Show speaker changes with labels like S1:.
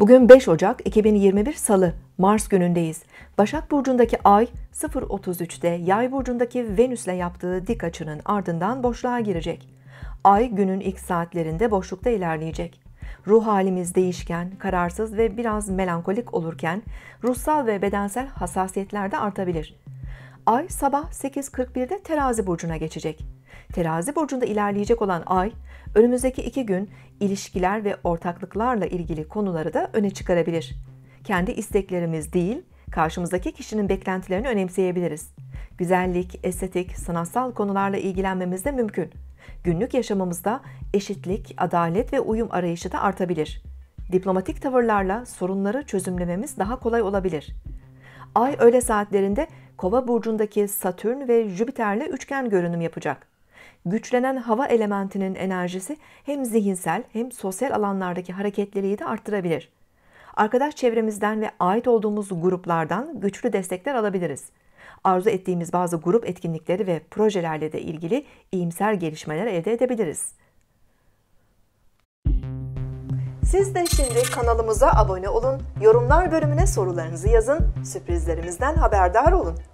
S1: Bugün 5 Ocak 2021 Salı, Mars günündeyiz. Başak Burcu'ndaki Ay 0.33'te Yay Burcu'ndaki Venüs'le yaptığı dik açının ardından boşluğa girecek. Ay günün ilk saatlerinde boşlukta ilerleyecek. Ruh halimiz değişken, kararsız ve biraz melankolik olurken ruhsal ve bedensel hassasiyetler de artabilir. Ay sabah 8.41'de terazi burcuna geçecek. Terazi burcunda ilerleyecek olan ay, önümüzdeki iki gün ilişkiler ve ortaklıklarla ilgili konuları da öne çıkarabilir. Kendi isteklerimiz değil, karşımızdaki kişinin beklentilerini önemseyebiliriz. Güzellik, estetik, sanatsal konularla ilgilenmemiz de mümkün. Günlük yaşamımızda eşitlik, adalet ve uyum arayışı da artabilir. Diplomatik tavırlarla sorunları çözümlememiz daha kolay olabilir. Ay öğle saatlerinde Kova burcundaki Satürn ve Jüpiter'le üçgen görünüm yapacak güçlenen hava elementinin enerjisi hem zihinsel hem sosyal alanlardaki hareketliliği de arttırabilir. Arkadaş çevremizden ve ait olduğumuz gruplardan güçlü destekler alabiliriz. Arzu ettiğimiz bazı grup etkinlikleri ve projelerle de ilgili iyimser gelişmeler elde edebiliriz. Siz de şimdi kanalımıza abone olun, yorumlar bölümüne sorularınızı yazın, sürprizlerimizden haberdar olun.